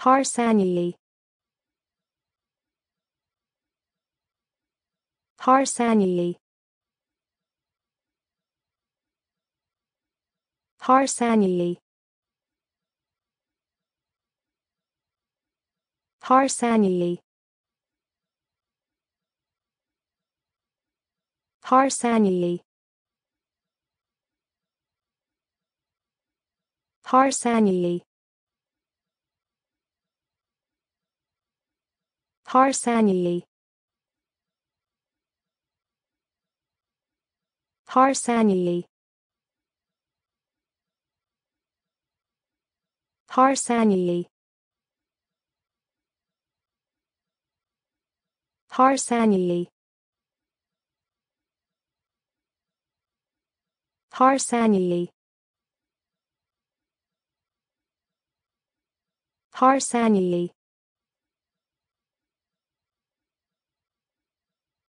Harsanyi Harsanyi Harsanyi Harsanyi Harsanyi Harsanyi Harsanyi Harsanyi Harsanyi Harsanyi Harsanyi Harsanyi